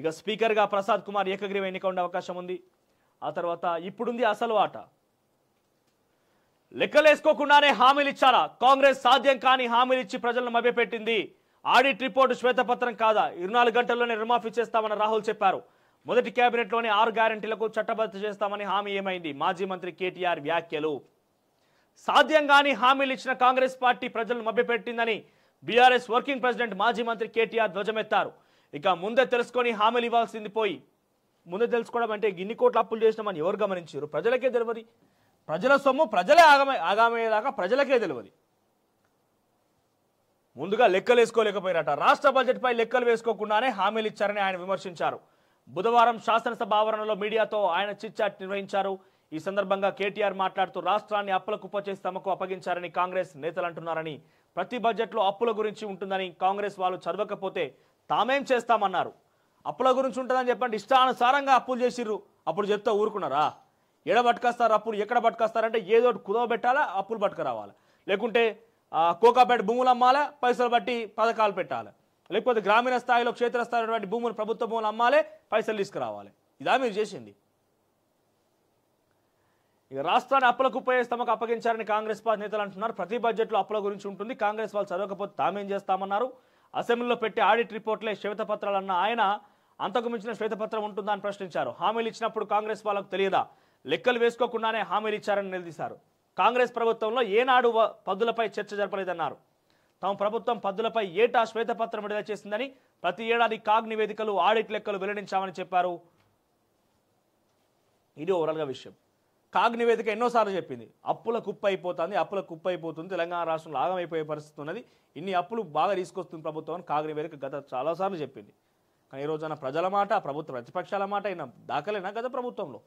ఇక స్పీకర్గా ప్రసాద్ కుమార్ ఏకగ్రీవ ఎన్నిక ఉండే అవకాశం ఉంది ఆ తర్వాత ఇప్పుడుంది అసలు ఆట లెక్కలేసుకోకుండానే హామీలు ఇచ్చారా కాంగ్రెస్ సాధ్యం కాని హామీలు ఇచ్చి ప్రజలను మభ్యపెట్టింది ఆడిట్ రిపోర్టు శ్వేతపత్రం కాదా ఇరవై గంటల్లోనే రుణమాఫీ చేస్తామని రాహుల్ చెప్పారు మొదటి కేబినెట్లోనే ఆరు గ్యారంటీలకు చట్టబద్ధ చేస్తామని హామీ ఏమైంది మాజీ మంత్రి కేటీఆర్ వ్యాఖ్యలు సాధ్యం కాని హామీలు ఇచ్చిన కాంగ్రెస్ పార్టీ ప్రజలను మభ్యపెట్టిందని బీఆర్ఎస్ వర్కింగ్ ప్రెసిడెంట్ మాజీ మంత్రి కేటీఆర్ ధ్వజమెత్తారు ఇక ముందే తెలుసుకొని హామీలు ఇవ్వాల్సింది పోయి ముందే తెలుసుకోవడం అంటే ఇన్ని కోట్ల అప్పులు చేసినామని ఎవరు గమనించారు ప్రజలకే తెలియదు ప్రజల సొమ్ము ప్రజలే ఆగమే ఆగమయ్యేదాకా ప్రజలకే తెలియదు ముందుగా లెక్కలు వేసుకోలేకపోయినట రాష్ట్ర బడ్జెట్పై లెక్కలు వేసుకోకుండానే హామీలు ఇచ్చారని ఆయన విమర్శించారు బుధవారం శాసనసభ ఆవరణలో మీడియాతో ఆయన చిచ్చాట్ నిర్వహించారు ఈ సందర్భంగా కేటీఆర్ మాట్లాడుతూ రాష్ట్రాన్ని అప్పుల కుప్ప చేసి తమకు అప్పగించారని కాంగ్రెస్ నేతలు అంటున్నారని ప్రతి బడ్జెట్లో అప్పుల గురించి ఉంటుందని కాంగ్రెస్ వాళ్ళు చదవకపోతే తామేం చేస్తామన్నారు అప్పుల గురించి ఉంటుందని చెప్పండి ఇష్టానుసారంగా అప్పులు చేసిర్రు అప్పుడు చెప్తే ఊరుకున్నారా ఎడ పట్టుకొస్తారు అప్పులు ఎక్కడ పట్టుకొస్తారంటే ఏదో కుదవబెట్టాలా అప్పులు పట్టుకురావాలా లేకుంటే కోకాపేట భూములు అమ్మాలా పైసలు బట్టి పథకాలు పెట్టాలి లేకపోతే గ్రామీణ స్థాయిలో క్షేత్రస్థాయిలో భూములు ప్రభుత్వ భూములు అమ్మాలే పైసలు తీసుకురావాలి ఇదా మీరు చేసింది ఇక రాష్ట్రాన్ని అప్పులకు ఉపయోగించి తమకు అప్పగించారని కాంగ్రెస్ పార్టీ నేతలు అంటున్నారు ప్రతి బడ్జెట్లో అప్పుల గురించి ఉంటుంది కాంగ్రెస్ వాళ్ళు చదవకపోతే తామేం చేస్తామన్నారు అసెంబ్లీలో పెట్టి ఆడిట్ రిపోర్ట్లే అన్న ఆయన అంతకు మించిన శ్వేతపత్రం ఉంటుందా అని ప్రశ్నించారు హామీలు ఇచ్చినప్పుడు కాంగ్రెస్ వాళ్ళకు తెలియదా లెక్కలు వేసుకోకుండానే హామీలు ఇచ్చారని నిలదీశారు కాంగ్రెస్ ప్రభుత్వంలో ఏనాడు పద్దులపై చర్చ జరపలేదన్నారు తాము ప్రభుత్వం పద్దులపై ఏటా శ్వేతపత్రం విడుదల చేసిందని ప్రతి ఏడాది కాగ్ నివేదికలు ఆడిట్ లెక్కలు వెల్లడించామని చెప్పారు ఇది ఓవరాల్గా విషయం కాగ్ నివేదిక ఎన్నోసార్లు చెప్పింది అప్పుల కుప్ప అయిపోతుంది అప్పుల కుప్ప అయిపోతుంది తెలంగాణ రాష్ట్రంలో ఆగమైపోయే పరిస్థితి ఉన్నది ఇన్ని అప్పులు బాగా తీసుకొస్తుంది ప్రభుత్వం అని కాగ్ నివేదిక గత చాలాసార్లు చెప్పింది కానీ ఈ రోజున ప్రజల మాట ప్రభుత్వ ప్రతిపక్షాల మాట అయినా దాఖలైనా గత ప్రభుత్వంలో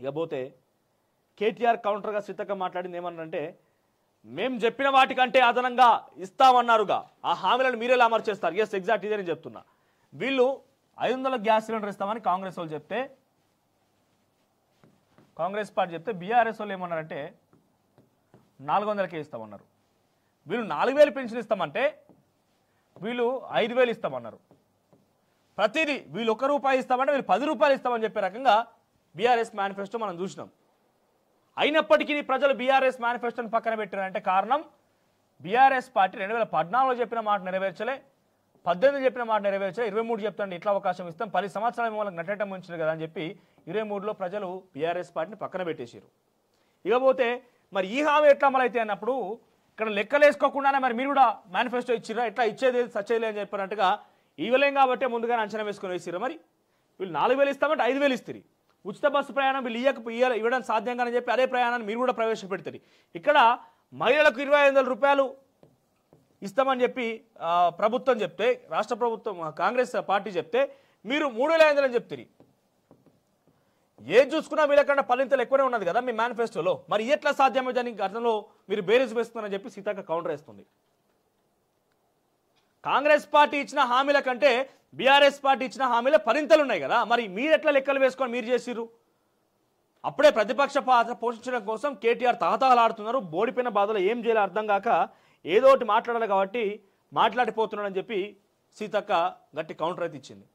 ఇకపోతే కేటీఆర్ కౌంటర్గా సీతక్క మాట్లాడింది ఏమన్నారంటే మేము చెప్పిన వాటికంటే అదనంగా ఇస్తామన్నారుగా ఆ హామీలను మీరే అమర్చేస్తారు ఎస్ ఎగ్జాక్ట్ ఇదే నేను చెప్తున్నా వీళ్ళు ఐదు వందల గ్యాస్ సిలిండర్ ఇస్తామని కాంగ్రెస్ వాళ్ళు చెప్తే కాంగ్రెస్ పార్టీ చెప్తే బీఆర్ఎస్ వాళ్ళు ఏమన్నారంటే నాలుగు వందలకే ఇస్తామన్నారు వీళ్ళు నాలుగు వేలు పెన్షన్ ఇస్తామంటే వీళ్ళు ఐదు వేలు ఇస్తామన్నారు ప్రతిదీ వీళ్ళు ఒక రూపాయి ఇస్తామంటే వీళ్ళు పది రూపాయలు ఇస్తామని చెప్పే రకంగా బీఆర్ఎస్ మేనిఫెస్టో మనం చూసినాం అయినప్పటికీ ప్రజలు బీఆర్ఎస్ మేనిఫెస్టోని పక్కన పెట్టారంటే కారణం బీఆర్ఎస్ పార్టీ రెండు వేల పద్నాలుగులో చెప్పిన మాట నెరవేర్చలే పద్దెనిమిది చెప్పిన మాట నెరవేర్చా ఇరవై మూడు చెప్తాండి ఇట్లా అవకాశం ఇస్తాం పది సంవత్సరాల మిమ్మల్ని నటటం ఉంచారు కదా అని చెప్పి ఇరవై మూడులో ప్రజలు బీఆర్ఎస్ పార్టీని పక్కన పెట్టేశారు ఇకపోతే మరి ఈ హామీ ఎట్లా అమలైతే అన్నప్పుడు ఇక్కడ లెక్కలేసుకోకుండానే మరి మీరు కూడా మేనిఫెస్టో ఇచ్చిరా ఎట్లా ఇచ్చేది సచ్చేది అని చెప్పినట్టుగా ఇవ్వలేం కాబట్టి ముందుగానే అంచనా వేసుకొని వేసిరా మరి వీళ్ళు నాలుగు వేలు ఇస్తామంటే ఐదు వేలు ఇస్తారు ఉచిత బస్సు ప్రయాణం వీళ్ళు ఇయ్యక ఇయ్య ఇవ్వడం సాధ్యం కానీ చెప్పి అదే ప్రయాణాన్ని మీరు కూడా ప్రవేశపెడతారు ఇక్కడ మహిళలకు ఇరవై ఐదు రూపాయలు ఇస్తామని చెప్పి ప్రభుత్వం చెప్తే రాష్ట్ర ప్రభుత్వం కాంగ్రెస్ పార్టీ చెప్తే మీరు మూడు వేల ఐదు అని చెప్తారు ఏది చూసుకున్నా వీళ్ళకన్నా పల్లింతలు ఎక్కువనే ఉన్నది కదా మీ మేనిఫెస్టోలో మరి ఎట్లా సాధ్యమే దానికి గతంలో మీరు బేరీస్ వేస్తున్నారని చెప్పి సీతాక కౌంటర్ వేస్తుంది కాంగ్రెస్ పార్టీ ఇచ్చిన హామీల కంటే బీఆర్ఎస్ పార్టీ ఇచ్చిన హామీల పరింతలు ఉన్నాయి కదా మరి మీరు ఎట్లా లెక్కలు వేసుకొని మీరు చేసిరు అప్పుడే ప్రతిపక్ష పాత్ర పోషించడం కోసం కేటీఆర్ తహతహలాడుతున్నారు బోడిపోయిన బాధలో ఏం చేయాలో అర్థం కాక ఏదో ఒకటి మాట్లాడాలి కాబట్టి మాట్లాడిపోతున్నాడని చెప్పి సీతక్క గట్టి కౌంటర్ అయితే ఇచ్చింది